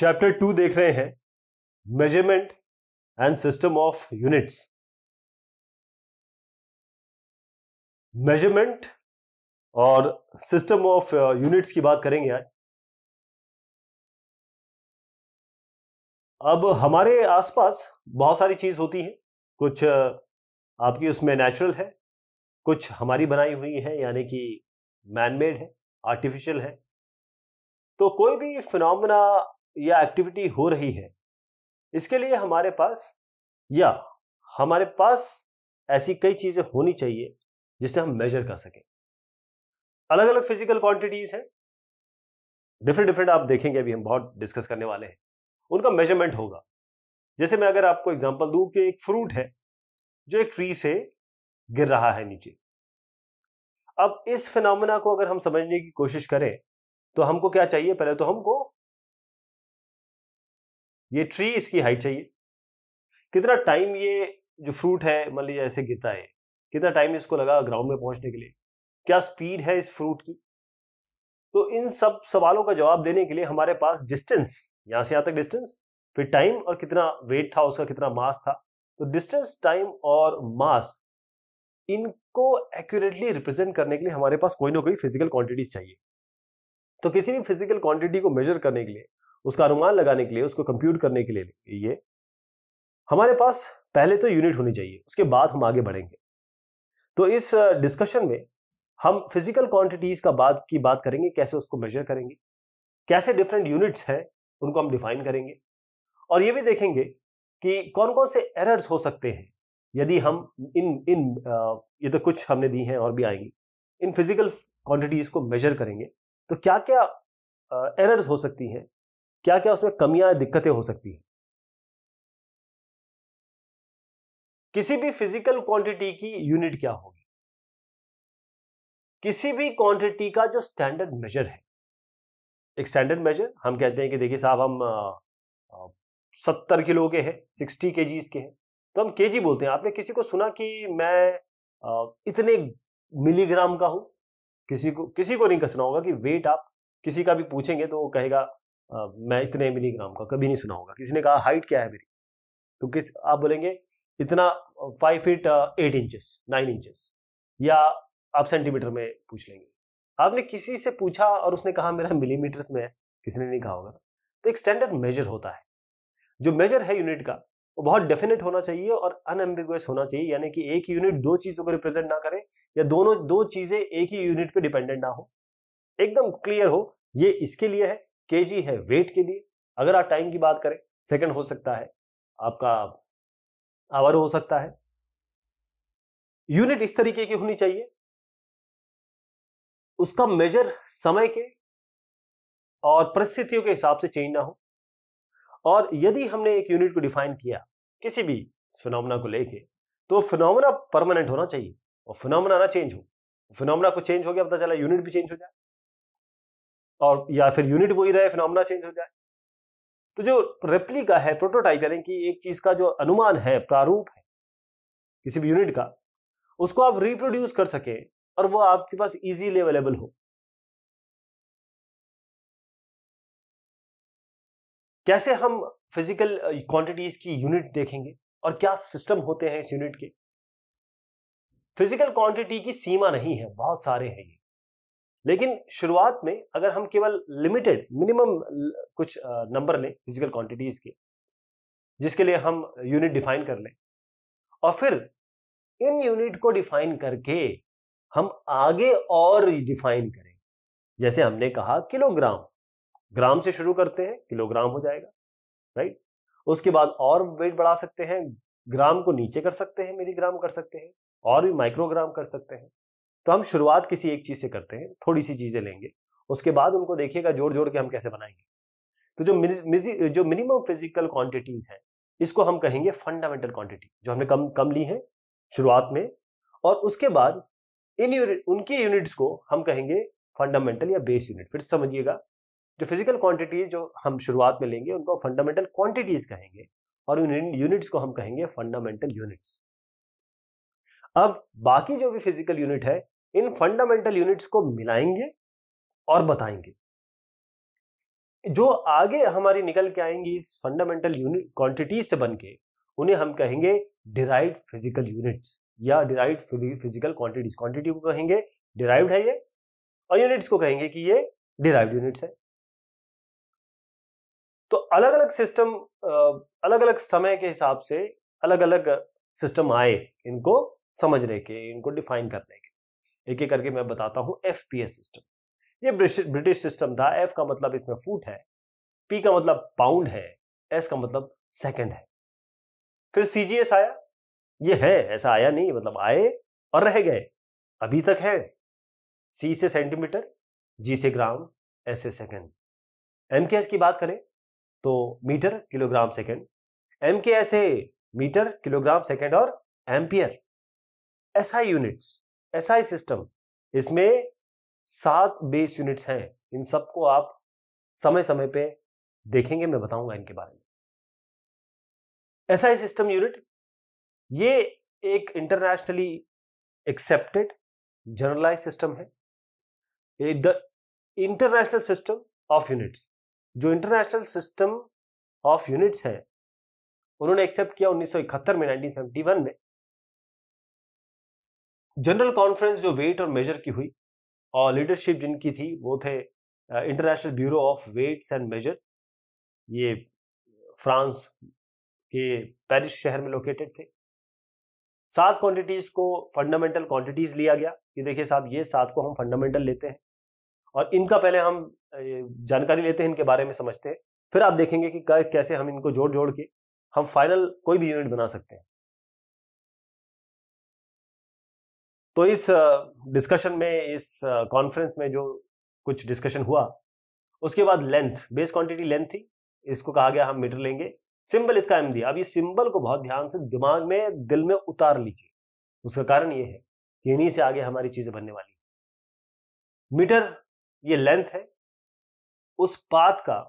chapter two देख रहे हैं measurement and system of units measurement और सिस्टम ऑफ यूनिट्स की बात करेंगे आज अब हमारे आसपास बहुत सारी चीज होती है कुछ uh, आपकी उसमें नेचुरल है कुछ हमारी बनाई हुई है यानी कि मैनमेड है आर्टिफिशियल है तो कोई भी फिनोमेना या एक्टिविटी हो रही है इसके लिए हमारे पास या हमारे पास ऐसी कई चीजें होनी चाहिए जिसे हम मेजर कर सकें अलग अलग फिजिकल क्वांटिटीज हैं डिफरेंट डिफरेंट आप देखेंगे अभी हम बहुत डिस्कस करने वाले हैं उनका मेजरमेंट होगा जैसे मैं अगर आपको एग्जांपल दूं कि एक फ्रूट है जो एक ट्री से गिर रहा है नीचे अब इस फिनमिना को अगर हम समझने की कोशिश करें तो हमको क्या चाहिए पहले तो हमको ये ट्री इसकी हाइट चाहिए कितना टाइम ये जो फ्रूट है मान लीजिए ऐसे गिरता है कितना टाइम इसको लगा ग्राउंड में पहुंचने के लिए क्या स्पीड है इस फ्रूट की तो इन सब सवालों का जवाब देने के लिए हमारे पास डिस्टेंस यहां से यहां तक डिस्टेंस फिर टाइम और कितना वेट था उसका कितना मास था तो डिस्टेंस टाइम और मास इनको एक्यूरेटली रिप्रेजेंट करने के लिए हमारे पास कोई ना कोई फिजिकल क्वांटिटीज चाहिए तो किसी भी फिजिकल क्वांटिटी को मेजर करने के लिए उसका अनुमान लगाने के लिए उसको कंप्यूट करने के लिए ये हमारे पास पहले तो यूनिट होनी चाहिए उसके बाद हम आगे बढ़ेंगे तो इस डिस्कशन में हम फिजिकल क्वांटिटीज का बात की बात करेंगे कैसे उसको मेजर करेंगे कैसे डिफरेंट यूनिट्स हैं उनको हम डिफाइन करेंगे और ये भी देखेंगे कि कौन कौन से एरर्स हो सकते हैं यदि हम इन इन ये तो कुछ हमने दी हैं और भी आएंगी इन फिजिकल क्वांटिटीज को मेजर करेंगे तो क्या क्या एरर्स हो सकती हैं क्या क्या उसमें कमियां दिक्कतें हो सकती है किसी भी फिजिकल क्वांटिटी की यूनिट क्या होगी किसी भी क्वांटिटी का जो स्टैंडर्ड मेजर है एक स्टैंडर्ड मेजर हम कहते हैं कि देखिए साहब हम सत्तर किलो के हैं सिक्सटी के के हैं तो हम के जी बोलते हैं आपने किसी को सुना कि मैं आ, इतने मिलीग्राम का हूं किसी को किसी को नहीं कसना होगा कि वेट आप किसी का भी पूछेंगे तो वो कहेगा मैं इतने मिलीग्राम का कभी नहीं सुना होगा किसी ने कहा हाइट क्या है मेरी तो किस आप बोलेंगे इतना five feet eight inches nine inches या आप सेंटीमीटर में पूछ लेंगे आपने किसी से पूछा और उसने कहा मेरा मिलीमीटर्स में है किसी ने नहीं कहा होगा तो एक स्टैंडर्ड मेजर होता है जो मेजर है यूनिट का वो बहुत डेफिनेट होना चाहिए और अनएम्बिगुअस होना चाहिए यानी कि एक यूनिट दो चीजों को रिप्रेजेंट ना करे या दोनों दो चीजें एक ही यूनिट पे डिपेंडेंट ना हो एकदम क्लियर हो ये इसके लिए है जी है वेट के लिए अगर आप टाइम की बात करें सेकंड हो सकता है आपका आवर हो सकता है यूनिट इस तरीके की होनी चाहिए उसका मेजर समय के और परिस्थितियों के हिसाब से चेंज ना हो और यदि हमने एक यूनिट को डिफाइन किया किसी भी फिनोमना को लेके तो फिनोमना परमानेंट होना चाहिए और फिनोमना ना चेंज हो फिनोमना को चेंज हो गया पता चला यूनिट भी चेंज हो जाए और या फिर यूनिट वही रहे फिनोमना चेंज हो जाए तो जो रेप्लिका है प्रोटोटाइप यानी कि एक चीज का जो अनुमान है प्रारूप है किसी भी यूनिट का उसको आप रिप्रोड्यूस कर सके और वो आपके पास इजीली अवेलेबल हो कैसे हम फिजिकल क्वांटिटीज uh, की यूनिट देखेंगे और क्या सिस्टम होते हैं इस यूनिट के फिजिकल क्वांटिटी की सीमा नहीं है बहुत सारे हैं ये लेकिन शुरुआत में अगर हम केवल लिमिटेड मिनिमम कुछ नंबर लें फिजिकल क्वांटिटीज के जिसके लिए हम यूनिट डिफाइन कर लें और फिर इन यूनिट को डिफाइन करके हम आगे और डिफाइन करें जैसे हमने कहा किलोग्राम ग्राम से शुरू करते हैं किलोग्राम हो जाएगा राइट उसके बाद और वेट बढ़ा सकते हैं ग्राम को नीचे कर सकते हैं मिलीग्राम कर सकते हैं और भी माइक्रोग्राम कर सकते हैं तो हम शुरुआत किसी एक चीज़ से करते हैं थोड़ी सी चीज़ें लेंगे उसके बाद उनको देखिएगा जोड़ जोड़ के हम कैसे बनाएंगे तो जो जो मिनिमम फिजिकल क्वांटिटीज हैं इसको हम कहेंगे फंडामेंटल क्वांटिटी जो हमने कम कम ली है शुरुआत में और उसके बाद इन यूनिट उनकी यूनिट्स को हम कहेंगे फंडामेंटल या बेस यूनिट फिर समझिएगा जो फिजिकल क्वांटिटीज जो हम शुरुआत में लेंगे उनको फंडामेंटल क्वांटिटीज कहेंगे और यूनिट्स को हम कहेंगे फंडामेंटल यूनिट्स अब बाकी जो भी फिजिकल यूनिट है इन फंडामेंटल यूनिट्स को मिलाएंगे और बताएंगे जो आगे हमारी निकल के आएंगी इस फंडामेंटल यूनिट क्वांटिटीज से बनके उन्हें हम कहेंगे डिराइव फिजिकल यूनिट्स या डिराइव फिजिकल क्वांटिटीज क्वांटिटी को कहेंगे डिराइव है ये और यूनिट्स को कहेंगे कि ये डिराइव्ड यूनिट्स है तो अलग अलग सिस्टम अलग अलग समय के हिसाब से अलग अलग सिस्टम आए इनको समझने के इनको डिफाइन करने के एक एक करके मैं बताता हूँ एफ पी एस सिस्टम ये ब्रिटिश सिस्टम था एफ का मतलब इसमें फूट है पी का मतलब पाउंड है एस का मतलब सेकंड है फिर सी जी एस आया ये है ऐसा आया नहीं मतलब आए और रह गए अभी तक है सी से सेंटीमीटर जी से ग्राम एस से सेकेंड एम के एस की बात करें तो metre kilogram second M K S है मीटर किलोग्राम सेकेंड और ampere S I units S I system इसमें सात बेस यूनिट्स हैं इन सबको आप समय समय पे देखेंगे मैं बताऊंगा इनके बारे में एस आई सिस्टम यूनिट ये एक इंटरनेशनली एक्सेप्टेड जनरलाइज सिस्टम है the international system of units जो इंटरनेशनल सिस्टम ऑफ यूनिट्स है उन्होंने एक्सेप्ट किया 1971 में 1971 में जनरल कॉन्फ्रेंस जो वेट और मेजर की हुई और लीडरशिप जिनकी थी वो थे international bureau of weights and measures ये फ्रांस के पेरिस शहर में लोकेटेड थे सात क्वांटिटीज को फंडामेंटल क्वांटिटीज लिया गया कि देखिए साहब ये सात को हम फंडामेंटल लेते हैं और इनका पहले हम uh, जानकारी लेते हैं इनके बारे में समझते हैं फिर आप देखेंगे कि कैसे हम इनको जोड़ जोड़ के हम फाइनल कोई भी यूनिट बना सकते हैं तो इस डिस्कशन में इस कॉन्फ्रेंस में जो कुछ डिस्कशन हुआ उसके बाद लेंथ बेस क्वांटिटी लेंथ थी इसको कहा गया हम मीटर लेंगे सिंबल इसका एम दिया अब ये सिंबल को बहुत ध्यान से दिमाग में दिल में उतार लीजिए उसका कारण ये है कि इन्हीं से आगे हमारी चीजें बनने वाली मीटर ये लेंथ है उस पात का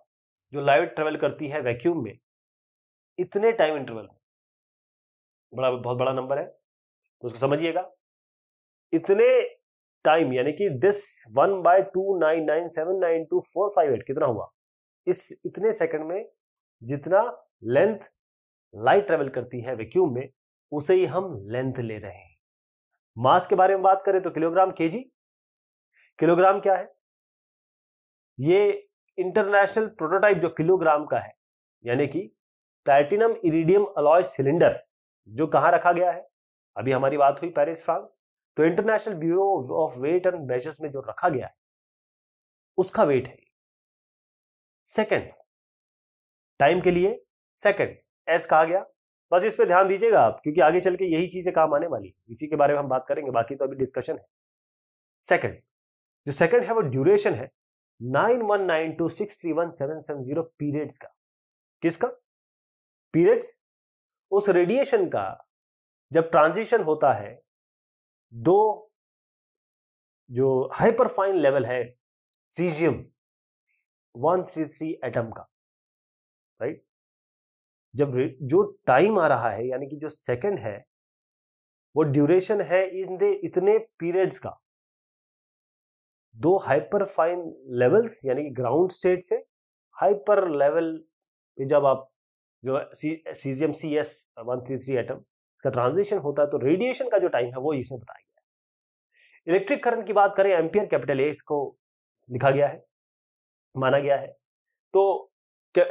जो लाइट ट्रेवल करती है वैक्यूम में इतने टाइम इंटरवल में बड़ा बहुत बड़ा नंबर है तो उसको समझिएगा इतने टाइम यानी कि this one by two nine nine seven nine two four five eight कितना हुआ इस इतने सेकंड में जितना लेंथ लाइट ट्रेवल करती है वैक्यूम में उसे ही हम लेंथ ले रहे हैं मास के बारे में बात करें तो किलोग्राम केजी किलोग्राम क्या है ये इंटरनेशनल प्रोटोटाइप जो किलोग्राम का है यानी कि प्लैटिनम इरिडियम अलॉय सिलेंडर जो कहां रखा गया है अभी हमारी बात हुई पेरिस फ्रांस तो international bureau of weight and measures में जो रखा गया है उसका वेट है सेकंड टाइम के लिए सेकंड एस कहा गया बस इस पे ध्यान दीजिएगा आप क्योंकि आगे चल के यही चीजें काम आने वाली है इसी के बारे में हम बात करेंगे बाकी तो अभी डिस्कशन है सेकंड जो सेकंड है वो ड्यूरेशन है nine one nine two six three one seven seven zero periods का किसका पीरियड्स उस रेडिएशन का जब ट्रांजिशन होता है दो जो हाइपरफाइन लेवल है सीजियम 133 एटम का राइट जब जो टाइम आ रहा है यानी कि जो सेकंड है वो ड्यूरेशन है इन दे इतने पीरियड्स का दो हाइपरफाइन लेवल्स यानी कि ग्राउंड स्टेट से हाइपर लेवल पे जब आप जो caesium C S one three three atom इसका ट्रांजिशन होता है तो रेडिएशन का जो टाइम है वो इसमें बताया गया है इलेक्ट्रिक करंट की बात करें एम्पियर कैपिटल ए इसको लिखा गया है माना गया है तो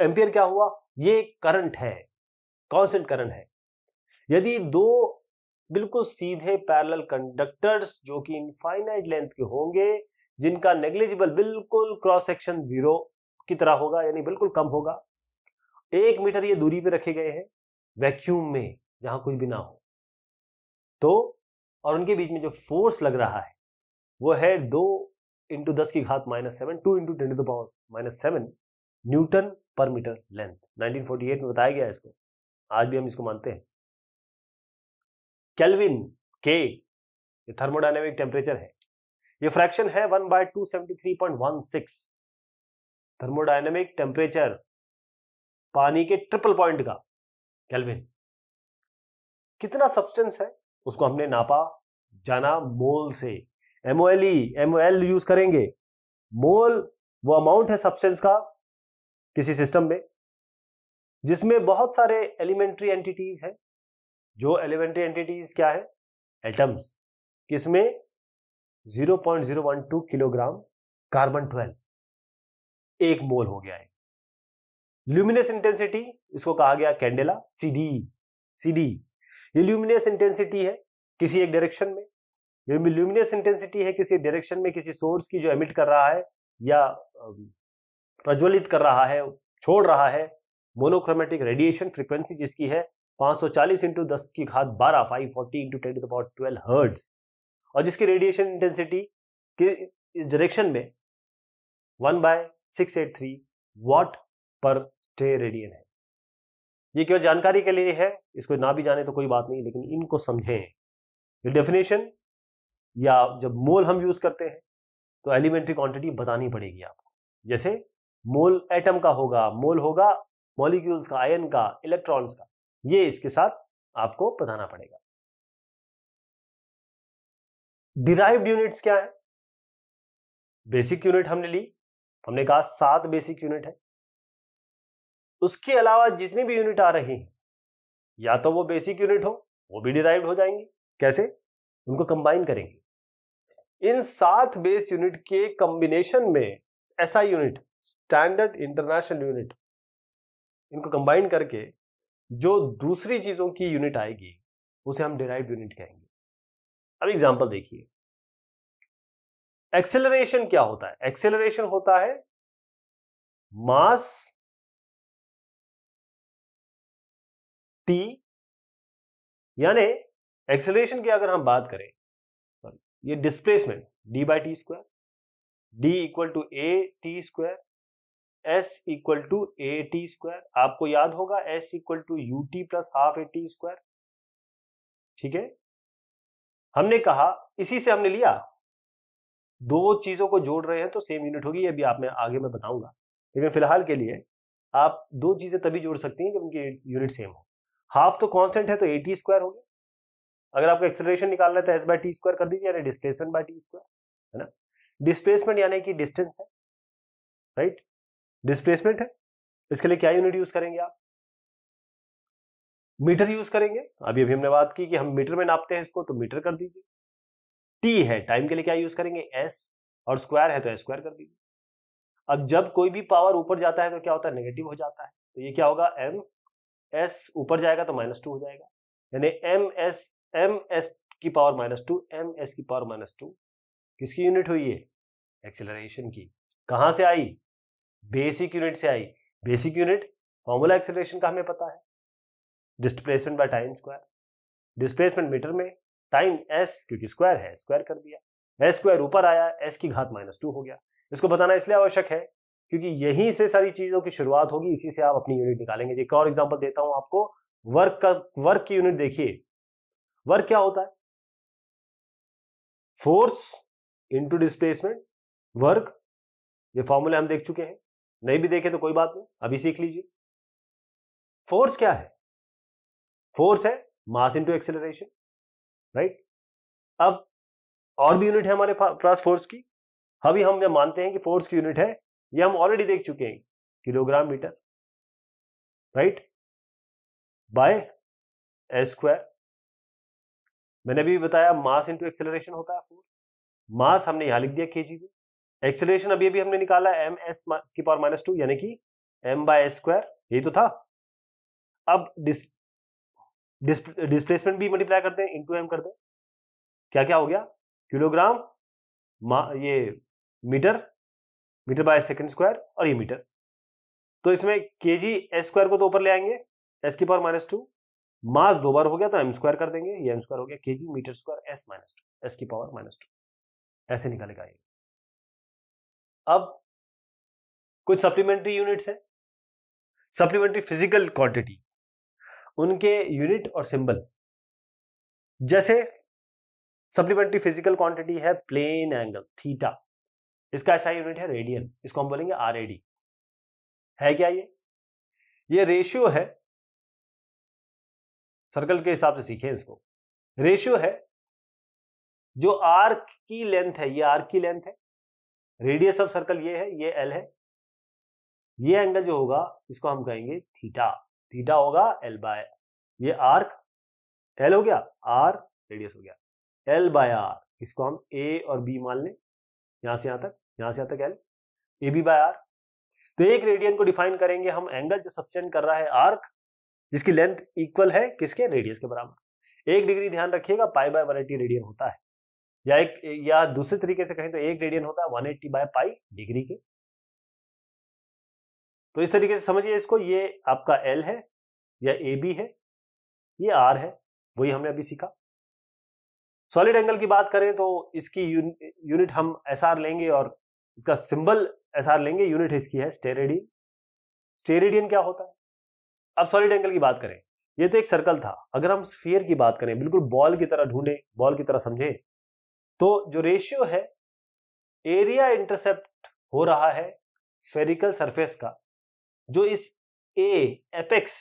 एम्पियर क्या हुआ ये करंट है कॉन्स्टेंट करंट है यदि दो बिल्कुल सीधे पैरेलल कंडक्टर्स जो कि इनफाइनाइट लेंथ के होंगे जिनका नेग्लिजिबल बिल्कुल क्रॉस सेक्शन जीरो की तरह होगा यानी बिल्कुल कम होगा एक मीटर ये दूरी पे रखे गए हैं वैक्यूम में जहां कुछ भी ना हो तो और उनके बीच में जो फोर्स लग रहा है वो है दो इंटू दस की घात minus seven two into ten to power minus seven newton पर मीटर लेंथ 1948 में बताया गया इसको आज भी हम इसको मानते हैं केल्विन के ये थर्मोडाइनेमिक टेम्परेचर है ये फ्रैक्शन है one by two seventy three point one six thermodynamic temperature पानी के ट्रिपल पॉइंट का केल्विन कितना सब्सटेंस है उसको हमने नापा जाना मोल से एमओएल एमओएल यूज करेंगे मोल वो अमाउंट है सब्सटेंस का किसी सिस्टम में जिसमें बहुत सारे एलिमेंट्री एंटिटीज है जो एलिमेंट्री एंटिटीज क्या है एटम्स किसमें 0.012 किलोग्राम कार्बन 12 एक मोल हो गया है ल्यूमिनस इंटेंसिटी इसको कहा गया कैंडेला सीडी सीडी ये ल्यूमिनियस इंटेंसिटी है किसी एक डायरेक्शन में ल्यूमिनियस इंटेंसिटी है किसी डायरेक्शन में किसी सोर्स की जो एमिट कर रहा है या प्रज्वलित कर रहा है छोड़ रहा है मोनोक्रोमेटिक रेडिएशन फ्रिक्वेंसी जिसकी है 540 इंटू दस की घात 12 540 into ten two twelve hertz और जिसकी रेडिएशन इंटेंसिटी के इस डायरेक्शन में one by six eight three watt पर स्टे रेडियन है ये केवल जानकारी के लिए है इसको ना भी जाने तो कोई बात नहीं लेकिन इनको समझें डेफिनेशन या जब मोल हम यूज करते हैं तो एलिमेंट्री क्वांटिटी बतानी पड़ेगी आपको जैसे मोल एटम का होगा मोल होगा मॉलिक्यूल्स का आयन का इलेक्ट्रॉन्स का ये इसके साथ आपको बताना पड़ेगा डिराइव्ड यूनिट्स क्या है बेसिक यूनिट हमने ली हमने कहा सात बेसिक यूनिट है उसके अलावा जितनी भी यूनिट आ रही या तो वो बेसिक यूनिट हो वो भी डिराइव हो जाएंगी कैसे उनको कंबाइन करेंगे इन सात बेस यूनिट के कॉम्बिनेशन में ऐसा यूनिट स्टैंडर्ड इंटरनेशनल यूनिट इनको कंबाइन करके जो दूसरी चीजों की यूनिट आएगी उसे हम डिराइव यूनिट कहेंगे अब एग्जाम्पल देखिए एक्सेलरेशन क्या होता है एक्सेलरेशन होता है मास टी यानी एक्सेलेशन की अगर हम बात करें ये displacement D by T square D equal to A T square S equal to A T square आपको याद होगा S equal to U T plus half A T square ठीक है हमने कहा इसी से हमने लिया दो चीजों को जोड़ रहे हैं तो सेम यूनिट होगी ये भी आप मैं आगे मैं बताऊंगा लेकिन फिलहाल के लिए आप दो चीजें तभी जोड़ सकती हैं जब उनकी यूनिट सेम हो हाफ तो कॉन्स्टेंट है तो ए टी स्क्वायर हो गया अगर आपको एक्सेलरेशन निकालना है तो एस बाय टी स्क्वायर कर दीजिए यानी डिस्प्लेसमेंट बाय टी स्क्वायर है ना डिस्प्लेसमेंट यानी कि डिस्टेंस है राइट डिस्प्लेसमेंट है इसके लिए क्या यूनिट यूज करेंगे आप मीटर यूज करेंगे अभी अभी हमने बात की कि हम मीटर में नापते हैं इसको तो मीटर कर दीजिए टी है टाइम के लिए क्या यूज करेंगे एस और स्क्वायर है तो स्क्वायर कर दीजिए अब जब कोई भी पावर ऊपर जाता है तो क्या होता है नेगेटिव हो जाता है तो ये क्या होगा एम एस ऊपर जाएगा तो माइनस टू हो जाएगा यानी एम एस एम एस की power minus two M S की पावर माइनस टू किसकी यूनिट हुई है एक्सेलरेशन की कहां से आई बेसिक यूनिट से आई बेसिक यूनिट फॉर्मूला एक्सेलरेशन का हमें पता है displacement by time square displacement metre में टाइम एस क्योंकि स्क्वायर है स्क्वायर कर दिया एस स्क्वायर ऊपर आया एस की घात माइनस टू हो गया इसको बताना इसलिए आवश्यक है क्योंकि यहीं से सारी चीज़ों की शुरुआत होगी इसी से आप अपनी यूनिट निकालेंगे एक और एग्जाम्पल देता हूं आपको वर्क का वर्क की यूनिट देखिए वर्क क्या होता है फोर्स इंटू डिस्प्लेसमेंट वर्क ये फॉर्मूले हम देख चुके हैं नहीं भी देखे तो कोई बात नहीं अभी सीख लीजिए फोर्स क्या है फोर्स है मास इंटू एक्सेलरेशन राइट अब और भी यूनिट है हमारे पास फोर्स की अभी हम जब मानते हैं कि फोर्स की यूनिट है ये हम ऑलरेडी देख चुके हैं kilogram metre right by S square मैंने भी बताया मास इंटू एक्सेलरेशन होता है फोर्स मास हमने यहां लिख दिया के जी में एक्सेलरेशन अभी अभी हमने निकाला एम एस की पावर माइनस टू यानी कि एम बाय एस स्क्वायर यही तो था अब डिस डिस्प्लेसमेंट भी मल्टीप्लाई करते हैं इंटू एम करते हैं क्या क्या हो गया किलोग्राम ये metre metre by second square और ये मीटर तो इसमें के जी एस स्क्वायर को तो ऊपर ले आएंगे एस की पावर माइनस टू मास दो बार हो गया तो एम स्क्वायर कर देंगे ये एम स्क्वायर हो गया K G metre square S minus two S की पावर माइनस टू ऐसे निकालेगा ये अब कुछ सप्लीमेंट्री यूनिट्स हैं सप्लीमेंट्री फिजिकल क्वांटिटीज उनके यूनिट और सिंबल जैसे सप्लीमेंट्री फिजिकल क्वांटिटी है प्लेन एंगल थीटा इसका ऐसा यूनिट है रेडियन इसको हम बोलेंगे आर एडी है क्या ये ये रेशियो है सर्कल के हिसाब से सीखे इसको रेशियो है जो आर की लेंथ है ये आर की लेंथ है रेडियस ऑफ सर्कल ये है ये एल है ये एंगल जो होगा इसको हम कहेंगे थीटा थीटा होगा एल बाय ये आर्क एल हो गया आर रेडियस हो गया एल बाय आर इसको हम ए और बी मान लें यहां से यहां तक यहां से आता क्या ए बी बाय आर तो एक रेडियन को डिफाइन करेंगे हम एंगल जो सब्सटेंड कर रहा है आर्क जिसकी लेंथ इक्वल है किसके रेडियस के बराबर एक डिग्री ध्यान रखिएगा pi by one eighty radian होता है या एक या दूसरे तरीके से कहें तो एक रेडियन होता है one eighty by pi degree के तो इस तरीके से समझिए इसको ये आपका एल है या ए बी है ये आर है वही हमने अभी सीखा सॉलिड एंगल की बात करें तो इसकी यूनिट हम एस आर लेंगे और इसका सिंबल ऐसा लेंगे यूनिट इसकी है स्टेरेडियन स्टेरेडियन क्या होता है अब सॉलिड एंगल की बात करें ये तो एक सर्कल था अगर हम स्फीयर की बात करें बिल्कुल बॉल की तरह ढूंढे बॉल की तरह समझे तो जो रेशियो है एरिया इंटरसेप्ट हो रहा है स्फेरिकल सरफेस का जो इस ए एपेक्स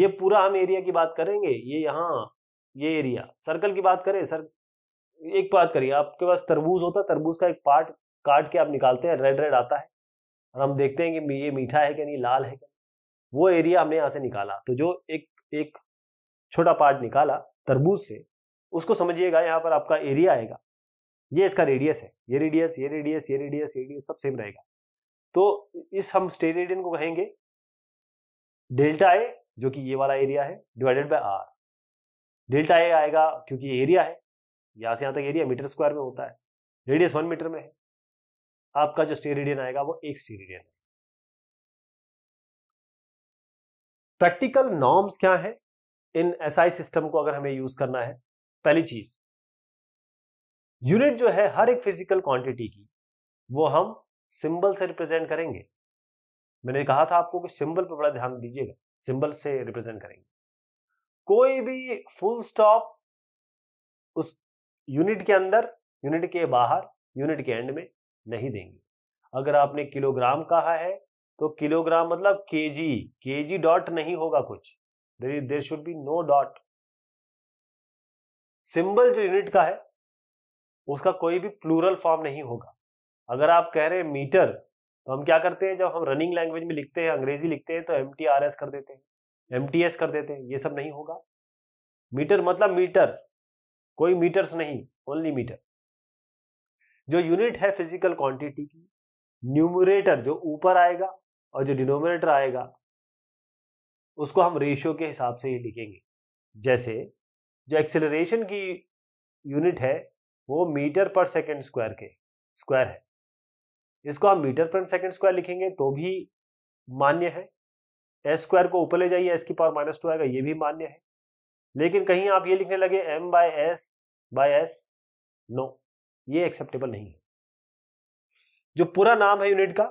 ये पूरा हम एरिया की बात करेंगे ये यहाँ ये एरिया सर्कल की बात करें सर एक बात करिए आपके पास तरबूज होता तरबूज का एक पार्ट काट के आप निकालते हैं रेड रेड आता है और हम देखते हैं कि ये मीठा है क्या नहीं लाल है क्या वो एरिया हमने यहाँ से निकाला तो जो एक एक छोटा पार्ट निकाला तरबूज से उसको समझिएगा यहाँ पर आपका एरिया आएगा ये इसका रेडियस है ये रेडियस ये रेडियस ये रेडियस ये रेडियस सब सेम रहेगा तो इस हम रेडियन को कहेंगे डेल्टा ए जो कि ये वाला एरिया है divided by R delta A आएगा क्योंकि एरिया है यहाँ से यहाँ तक एरिया मीटर स्क्वायर में होता है रेडियस वन मीटर में है आपका जो स्टेरिडियन आएगा वो एक स्टेरिडियन प्रैक्टिकल नॉर्म्स क्या है इन एसआई सिस्टम को अगर हमें यूज करना है पहली चीज यूनिट जो है हर एक फिजिकल क्वांटिटी की वो हम सिंबल से रिप्रेजेंट करेंगे मैंने कहा था आपको कि सिंबल पर बड़ा ध्यान दीजिएगा सिंबल से रिप्रेजेंट करेंगे कोई भी फुल स्टॉप उस यूनिट के अंदर यूनिट के बाहर यूनिट के एंड में नहीं देंगे अगर आपने किलोग्राम कहा है तो किलोग्राम मतलब केजी केजी डॉट नहीं होगा कुछ there should be no dot symbol जो यूनिट का है उसका कोई भी प्लूरल फॉर्म नहीं होगा अगर आप कह रहे हैं मीटर तो हम क्या करते हैं जब हम रनिंग लैंग्वेज में लिखते हैं अंग्रेजी लिखते हैं तो एम टी आर एस कर देते हैं एम टी एस कर देते हैं ये सब नहीं होगा मीटर मतलब मीटर कोई मीटर्स नहीं ओनली मीटर जो यूनिट है फिजिकल क्वांटिटी की न्यूमरेटर जो ऊपर आएगा और जो डिनोमिनेटर आएगा उसको हम रेशियो के हिसाब से ही लिखेंगे जैसे जो एक्सेलरेशन की यूनिट है वो मीटर पर सेकंड स्क्वायर के स्क्वायर है इसको हम मीटर पर सेकंड स्क्वायर लिखेंगे तो भी मान्य है एस स्क्वायर को ऊपर ले जाइए एस की पावर माइनस टू आएगा ये भी मान्य है लेकिन कहीं आप ये लिखने लगे M by S by S no ये एक्सेप्टेबल नहीं है जो पूरा नाम है यूनिट का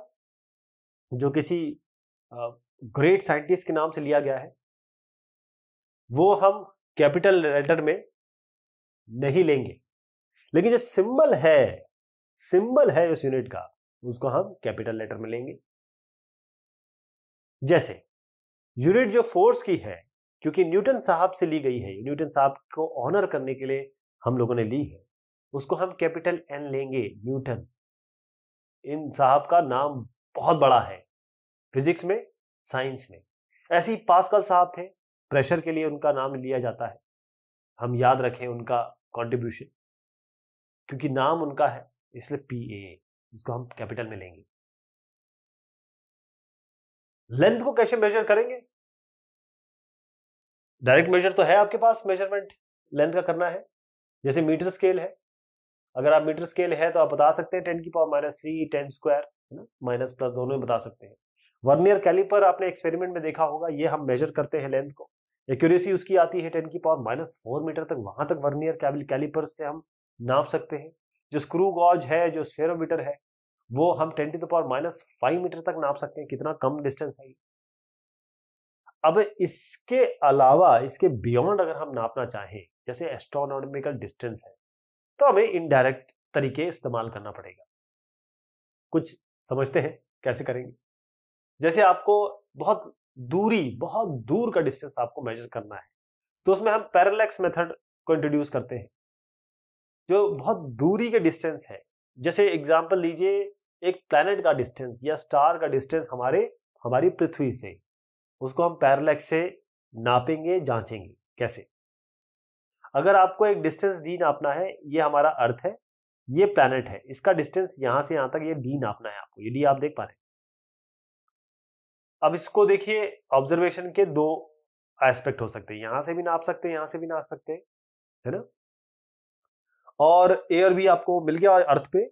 जो किसी ग्रेट साइंटिस्ट के नाम से लिया गया है वो हम कैपिटल लेटर में नहीं लेंगे लेकिन जो सिंबल है सिंबल है उस यूनिट का उसको हम कैपिटल लेटर में लेंगे जैसे यूनिट जो फोर्स की है क्योंकि न्यूटन साहब से ली गई है न्यूटन साहब को ऑनर करने के लिए हम लोगों ने ली है उसको हम कैपिटल एन लेंगे न्यूटन इन साहब का नाम बहुत बड़ा है फिजिक्स में साइंस में ऐसे ही पास्कल साहब थे प्रेशर के लिए उनका नाम लिया जाता है हम याद रखें उनका कॉन्ट्रीब्यूशन क्योंकि नाम उनका है इसलिए पी ए इसको हम कैपिटल में लेंगे लेंथ को कैसे मेजर करेंगे डायरेक्ट मेजर तो है आपके पास मेजरमेंट लेंथ का करना है जैसे मीटर स्केल है अगर आप मीटर स्केल है तो आप बता सकते हैं टेन की power minus three ten square है ना माइनस प्लस दोनों में बता सकते हैं वर्नियर कैलिपर आपने एक्सपेरिमेंट में देखा होगा ये हम मेजर करते हैं लेंथ को एक्यूरेसी उसकी आती है टेन की पावर माइनस फोर मीटर तक वहां तक वर्नियर कैलिपर से हम नाप सकते हैं जो स्क्रू गॉज है जो स्फेरोमीटर है वो हम ten to the power minus five metre तक नाप सकते हैं कितना कम डिस्टेंस है अब इसके अलावा इसके बियॉन्ड अगर हम नापना चाहें जैसे एस्ट्रोनॉमिकल डिस्टेंस है तो हमें इनडायरेक्ट तरीके इस्तेमाल करना पड़ेगा कुछ समझते हैं कैसे करेंगे जैसे आपको बहुत दूरी बहुत दूर का डिस्टेंस आपको मेजर करना है तो उसमें हम पैरालैक्स मेथड को इंट्रोड्यूस करते हैं जो बहुत दूरी के डिस्टेंस है जैसे एग्जाम्पल लीजिए एक प्लैनेट का डिस्टेंस या स्टार का डिस्टेंस हमारे हमारी पृथ्वी से उसको हम पैरालैक्स से नापेंगे जांचेंगे कैसे अगर आपको एक डिस्टेंस डी नापना है ये हमारा अर्थ है ये प्लानट है इसका डिस्टेंस यहां से यहां तक ये डी नापना है आपको ये डी आप देख पा रहे अब इसको देखिए ऑब्जर्वेशन के दो एस्पेक्ट हो सकते हैं यहां से भी नाप सकते हैं यहां से भी नाप सकते हैं है ना और एयर भी आपको मिल गया अर्थ पे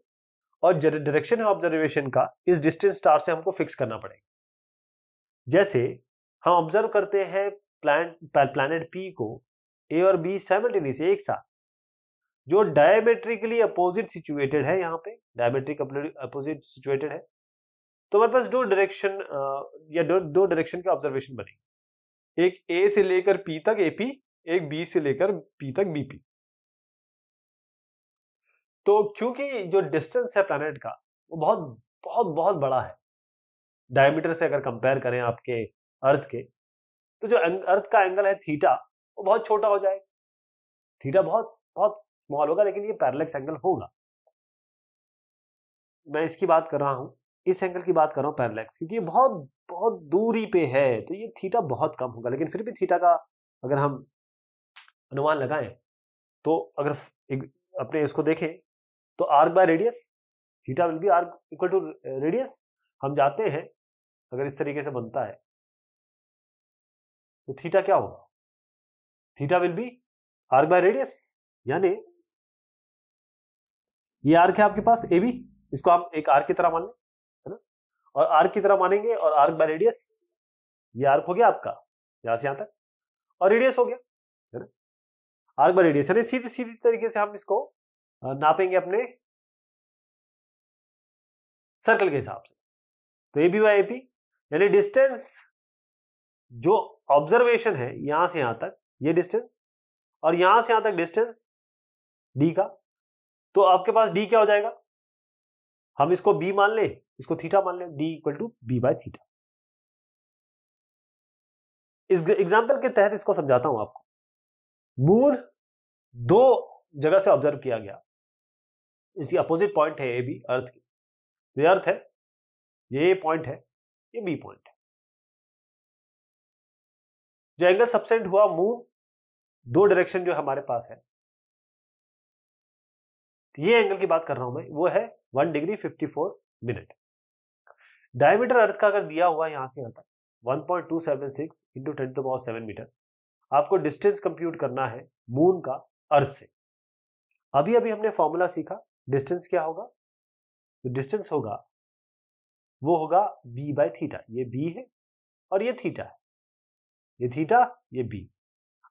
और डायरेक्शन है ऑब्जर्वेशन का इस डिस्टेंस स्टार से हमको फिक्स करना पड़ेगा जैसे हम ऑब्जर्व करते हैं प्लान प्लानट पी को ए और बी साइमल्टेनियस एक साथ जो डायमेट्रिकली अपोजिट सिचुएटेड है यहाँ पे डायमेट्रिक अपोजिट सिचुएटेड है तो हमारे पास दो डायरेक्शन या दो दो डायरेक्शन के ऑब्जर्वेशन बनेंगे एक ए से लेकर पी तक ए पी एक बी से लेकर पी तक बीपी तो क्योंकि जो डिस्टेंस है प्लानट का वो बहुत बहुत बहुत बड़ा है डायमीटर से अगर कंपेयर करें आपके अर्थ के तो जो अर्थ का एंगल है थीटा वो बहुत छोटा हो जाएगा थीटा बहुत बहुत स्मॉल होगा लेकिन ये पैरलेक्स एंगल होगा मैं इसकी बात कर रहा हूं इस एंगल की बात कर रहा हूँ पैरलेक्स क्योंकि ये बहुत बहुत दूरी पे है तो ये थीटा बहुत कम होगा लेकिन फिर भी थीटा का अगर हम अनुमान लगाएं तो अगर एक, अपने इसको देखें तो arc by radius theta will be arc equal to radius हम जाते हैं अगर इस तरीके से बनता है तो थीटा क्या होगा theta will be arc by radius यानी ये आर्क है आपके पास ए बी इसको आप एक आर्क की तरह मान लें है ना और आर्क की तरह मानेंगे और आर्क बाय रेडियस ये आर्क हो गया आपका यहां से यहां तक और रेडियस हो गया है ना आर्क बाय रेडियस यानी सीधे सीधे तरीके से हम इसको नापेंगे अपने सर्कल के हिसाब से तो A B by A P यानी डिस्टेंस जो ऑब्जर्वेशन है यहां से यहां तक ये डिस्टेंस और यहां से यहां तक डिस्टेंस डी का तो आपके पास डी क्या हो जाएगा हम इसको बी मान ले इसको थीटा मान लें D equal to B by theta इस एग्जाम्पल के तहत इसको समझाता हूं आपको मूर दो जगह से ऑब्जर्व किया गया इसकी अपोजिट पॉइंट है ए बी अर्थ की तो ये अर्थ है ये ए पॉइंट है ये बी पॉइंट है जो एंगल सबसेंट हुआ मूव दो डायरेक्शन जो हमारे पास है ये एंगल की बात कर रहा हूं मैं वो है one degree fifty four minute diameter earth का अगर दिया हुआ यहां से यहां तक 1.276 point two seven six into ten to power seven metre आपको डिस्टेंस कंप्यूट करना है मून का अर्थ से अभी अभी हमने फॉर्मूला सीखा डिस्टेंस क्या होगा जो तो डिस्टेंस होगा वो होगा b बाय थीटा ये b है और ये थीटा है ये थीटा ये b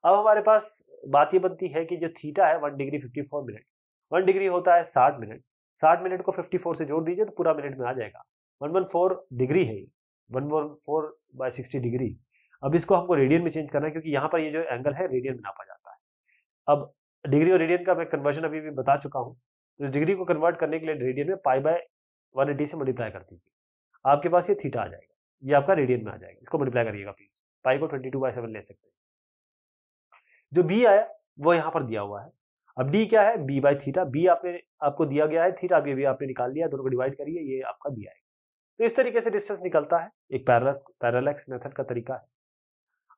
अब हमारे पास बात ये बनती है कि जो थीटा है one degree fifty four minutes one degree होता है साठ मिनट साठ मिनट को फिफ्टी फोर से जोड़ दीजिए तो पूरा मिनट में आ जाएगा वन वन फोर डिग्री है ये one one four by sixty degree अब इसको हमको रेडियन में चेंज करना है क्योंकि यहाँ पर ये जो एंगल है रेडियन में नापा जाता है अब डिग्री और रेडियन का मैं कन्वर्जन अभी भी बता चुका हूँ तो इस डिग्री को कन्वर्ट करने के लिए रेडियन में पाई बाय वन एटी से मल्टीप्लाई कर दीजिए आपके पास ये थीटा आ जाएगा ये आपका रेडियन में आ जाएगा इसको मल्टीप्लाई करिएगा प्लीज पाई को ट्वेंटी टू बाई सेवन ले सकते हैं जो बी आया वो यहाँ पर दिया हुआ है अब डी क्या है बी बाई थीटा बी आपने आपको दिया गया है थीटा भी अभी आपने निकाल लिया दोनों को डिवाइड करिए ये आपका बी आएगा तो इस तरीके से डिस्टेंस निकलता है एक पैरालेक्स मेथड का तरीका है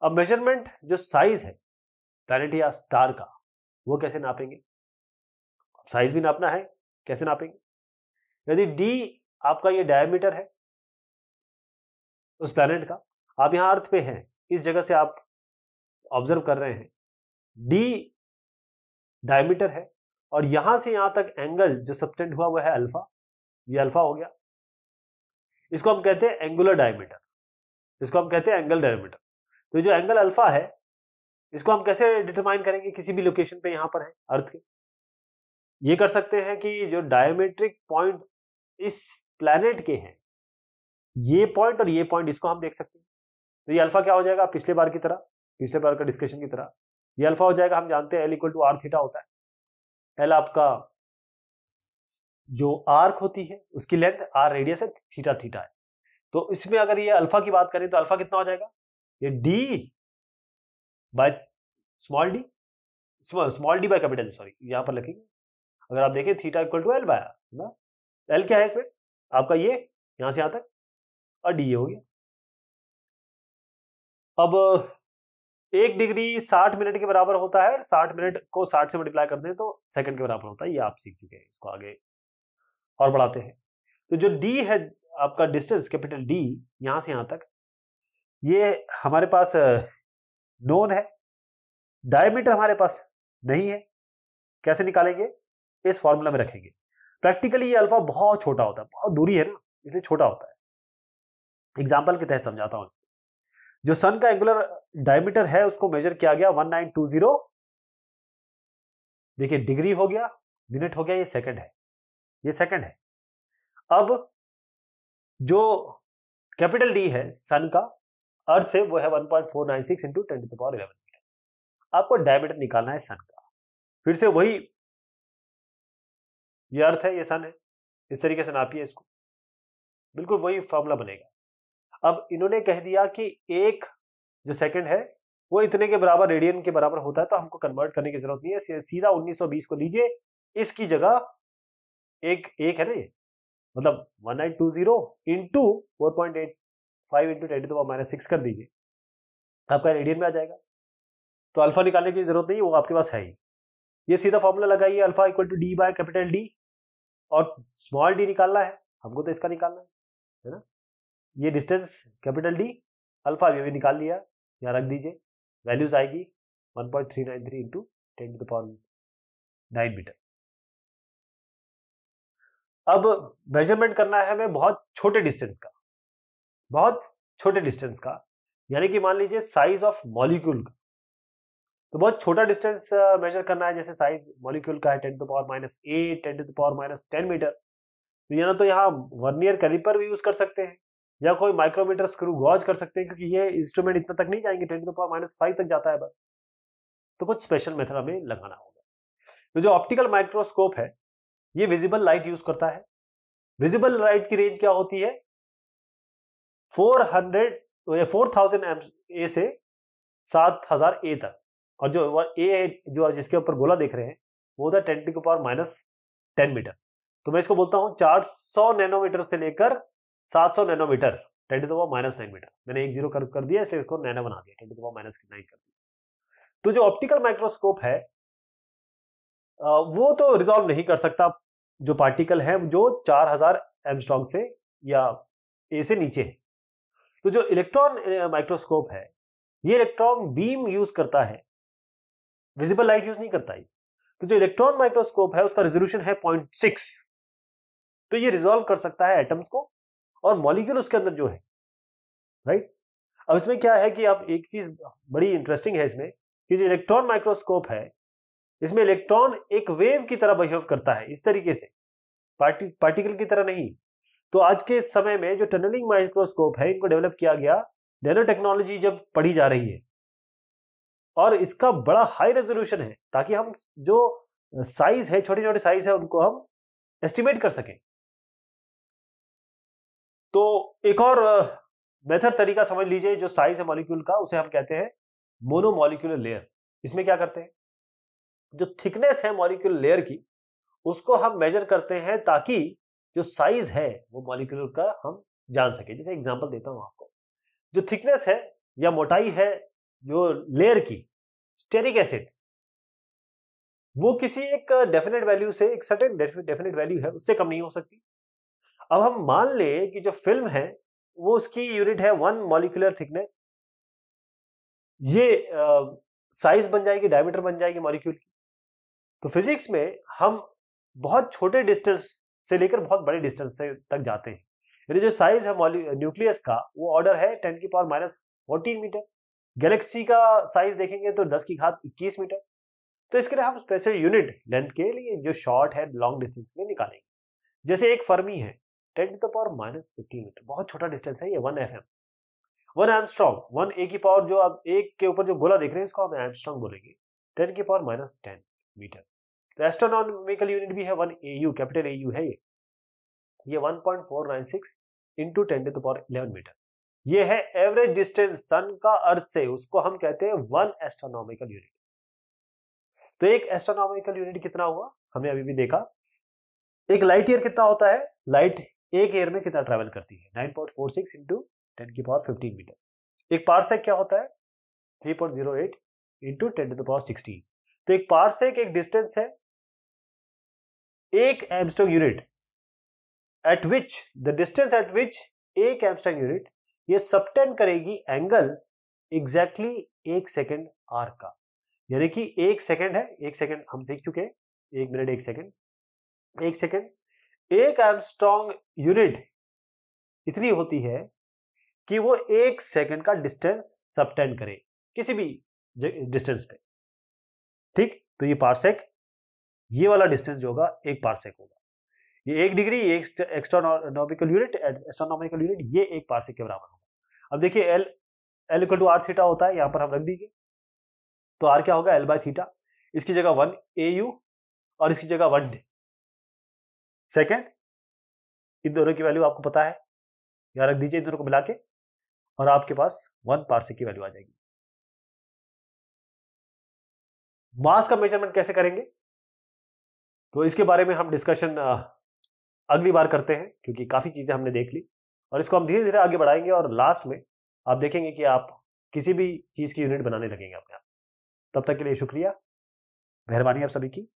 अब मेजरमेंट जो साइज है पैनेट या स्टार का वो कैसे नापेंगे साइज भी नापना है कैसे नापेंगे यदि डी आपका ये डायमीटर है उस प्लैनेट का आप यहाँ अर्थ पे हैं इस जगह से आप ऑब्जर्व कर रहे हैं डी डायमीटर है और यहां से यहां तक एंगल जो सब्सटेंड हुआ वह है अल्फा ये अल्फा हो गया इसको हम कहते हैं एंगुलर डायमीटर इसको हम कहते हैं एंगल डायमीटर तो जो एंगल अल्फा है इसको हम कैसे डिटरमाइन करेंगे किसी भी लोकेशन पे यहां पर है अर्थ के ये कर सकते हैं कि जो डायोमेट्रिक पॉइंट इस प्लैनेट के हैं ये पॉइंट और ये पॉइंट इसको हम देख सकते हैं तो ये अल्फा क्या हो जाएगा पिछले बार की तरह पिछले बार का डिस्कशन की तरह ये अल्फा हो जाएगा हम जानते हैं L equal to R theta होता है एल आपका जो आर्क होती है उसकी लेंथ आर रेडियस है थीटा थीटा है तो इसमें अगर ये अल्फा की बात करें तो अल्फा कितना हो जाएगा ये D by small D small D by capital sorry यहां पर लिखेंगे अगर आप देखें theta equal to L by ना एल क्या है इसमें आपका ये यहां से यहां तक और डी ये हो गया अब एक डिग्री साठ मिनट के बराबर होता है साठ मिनट को साठ से मल्टीप्लाई कर दे तो सेकंड के बराबर होता है ये आप सीख चुके हैं इसको आगे और बढ़ाते हैं तो जो डी है आपका डिस्टेंस कैपिटल डी यहां से यहां तक ये हमारे पास नोन है डायमीटर हमारे पास नहीं है कैसे निकालेंगे इस फॉर्मूला में रखेंगे प्रैक्टिकली ये अल्फा बहुत छोटा होता है बहुत दूरी है ना इसलिए छोटा होता है एग्जाम्पल के तहत समझाता हूं इसको जो सन का एंगुलर डायमीटर है उसको मेजर किया गया 1920 देखिए डिग्री हो गया यूनिट हो गया ये सेकंड है ये सेकंड है अब जो कैपिटल डी है सन का अर्थ से वो है 1.496 point four nine six into ten to power eleven metre आपको डायमीटर निकालना है सन का फिर से वही ये अर्थ है ये सन है इस तरीके से नापिए इसको बिल्कुल वही फॉर्मूला बनेगा अब इन्होंने कह दिया कि एक जो सेकंड है वो इतने के बराबर रेडियन के बराबर होता है तो हमको कन्वर्ट करने की जरूरत नहीं है सीधा 1920 को लीजिए इसकी जगह एक एक है ना ये मतलब one nine two zero into four point eight five into ten to minus six कर दीजिए आपका रेडियन में आ जाएगा तो अल्फा निकालने की जरूरत नहीं वो आपके पास है ही ये सीधा फॉर्मूला लगाइए alpha equal to D by capital D और स्मॉल डी निकालना है हमको तो इसका निकालना है है ना ये डिस्टेंस कैपिटल डी अल्फा भी भी निकाल लिया यहाँ रख दीजिए वैल्यूज आएगी 1.393 point three nine three into ten to power nine metre अब मेजरमेंट करना है हमें बहुत छोटे डिस्टेंस का बहुत छोटे डिस्टेंस का यानी कि मान लीजिए साइज ऑफ मॉलिक्यूल का तो बहुत छोटा डिस्टेंस मेजर uh, करना है जैसे साइज मॉलिक्यूल का है ten to power minus eight ten to power minus ten metre तो ये ना तो यहाँ वर्नियर तो कैलिपर भी यूज कर सकते हैं या कोई माइक्रोमीटर स्क्रू गॉज कर सकते हैं क्योंकि ये इंस्ट्रूमेंट इतना तक नहीं जाएंगे ten to power minus five तक जाता है बस तो कुछ स्पेशल मेथड हमें लगाना होगा तो जो ऑप्टिकल माइक्रोस्कोप है ये विजिबल लाइट यूज करता है विजिबल लाइट की रेंज क्या होती है 400 hundred four thousand M A से सात हजार ए तक और जो ए जो जिसके ऊपर गोला देख रहे हैं वो होता है ten to power minus ten metre तो मैं इसको बोलता हूं 400 नैनोमीटर से लेकर सात सौ नैनोमीटर टेन टू दवा माइनस नाइन मीटर मैंने एक जीरो कर, कर दिया इसलिए इसको नैनो बना दिया टेन टू दवा माइनस नाइन कर दिया तो जो ऑप्टिकल माइक्रोस्कोप है वो तो रिजॉल्व नहीं कर सकता जो पार्टिकल है जो चार हजार एमस्ट्रॉन्ग से या ए से नीचे है तो जो इलेक्ट्रॉन माइक्रोस्कोप है ये इलेक्ट्रॉन बीम यूज करता है विजिबल लाइट यूज नहीं करता है तो जो इलेक्ट्रॉन माइक्रोस्कोप है उसका रेजोल्यूशन है पॉइंट सिक्स तो ये रिजोल्व कर सकता है एटम्स को और मॉलिक्यूल उसके अंदर जो है राइट अब इसमें क्या है कि आप एक चीज बड़ी इंटरेस्टिंग है इसमें कि जो इलेक्ट्रॉन माइक्रोस्कोप है इसमें इलेक्ट्रॉन एक वेव की तरह बिहेव करता है इस तरीके से पार्टी पार्टिकल की तरह नहीं तो आज के समय में जो टनलिंग माइक्रोस्कोप है इनको डेवलप किया गया नैनो टेक्नोलॉजी जब पढ़ी जा रही है और इसका बड़ा हाई रेजोल्यूशन है ताकि हम जो साइज है छोटे छोटे साइज है उनको हम एस्टिमेट कर सकें तो एक और मेथड तरीका समझ लीजिए जो साइज है मॉलिक्यूल का उसे हम कहते हैं मोनोमोलिक्यूलर लेयर इसमें क्या करते हैं जो थिकनेस है मॉलिक्यूलर लेयर की उसको हम मेजर करते हैं ताकि जो साइज है वो मॉलिक्यूलर का हम जान सके जैसे एग्जाम्पल देता हूं आपको जो थिकनेस है या मोटाई है जो लेयर की स्टेरिक एसिड वो किसी एक डेफिनेट वैल्यू से एक सर्टेन डेफिनेट वैल्यू है उससे कम नहीं हो सकती अब हम मान ले कि जो फिल्म है वो उसकी यूनिट है वन मॉलिकुलर थिकनेस ये साइज बन जाएगी डायमीटर बन जाएगी मॉलिक्यूल की तो फिजिक्स में हम बहुत छोटे डिस्टेंस से लेकर बहुत बड़े डिस्टेंस से तक जाते हैं यानी जो साइज है न्यूक्लियस का वो ऑर्डर है टेन की power minus fourteen metre galaxy का साइज देखेंगे तो दस की घात इक्कीस मीटर तो इसके लिए हम स्पेशल यूनिट लेंथ के लिए जो शॉर्ट है लॉन्ग डिस्टेंस के लिए निकालेंगे जैसे एक फर्मी है ten to the power minus fifty metre बहुत छोटा डिस्टेंस है ये one F M one angstrom one A की पावर जो आप एक के ऊपर जो गोला देख रहे हैं इसको हम एम स्ट्रॉन्ग बोलेंगे टेन की पावर माइनस टेन मीटर तो एस्ट्रोनॉमिकल यूनिट भी है one A U capital A U है ये ये one point four nine six into ten to the power eleven metre ये है एवरेज डिस्टेंस सन का अर्थ से उसको हम कहते हैं वन एस्ट्रोनॉमिकल यूनिट तो एक एस्ट्रोनॉमिकल यूनिट कितना हुआ हमने अभी भी देखा एक लाइट ईयर कितना होता है लाइट एक एयर में कितना ट्रैवल करती है nine point four six into ten की पावर फिफ्टीन मीटर एक पार्सेक क्या होता है three point zero eight into ten to the power sixteen तो एक पार्सेक एक डिस्टेंस है एक एमस्टॉक unit at which the distance at which एक एमस्टॉक यूनिट ये सबटेंड करेगी एंगल एग्जैक्टली exactly एक सेकेंड आर का यानी कि एक सेकेंड है एक सेकेंड हम सीख चुके हैं एक मिनट एक सेकेंड एक सेकेंड एक एमस्ट्रॉन्ग यूनिट इतनी होती है कि वो एक सेकंड का डिस्टेंस सबटेंड करे किसी भी डिस्टेंस पे ठीक तो ये पार्सेक ये वाला डिस्टेंस जो होगा एक पार्सेक होगा ये एक degree astronomical unit astronomical unit ये एक पार्सेक के बराबर होगा अब देखिए L L equal to R theta होता है यहां पर हम रख दीजिए तो आर क्या होगा एल बाय थीटा इसकी जगह वन ए यू और इसकी जगह वन डी सेकेंड इन दोनों की वैल्यू आपको पता है यहां रख दीजिए इन दोनों को मिला के और आपके पास वन पार्से की वैल्यू आ जाएगी मास का मेजरमेंट कैसे करेंगे तो इसके बारे में हम डिस्कशन अगली बार करते हैं क्योंकि काफ़ी चीज़ें हमने देख ली और इसको हम धीरे धीरे आगे बढ़ाएंगे और लास्ट में आप देखेंगे कि आप किसी भी चीज़ की यूनिट बनाने लगेंगे अपने आप तब तक के लिए शुक्रिया मेहरबानी आप सभी की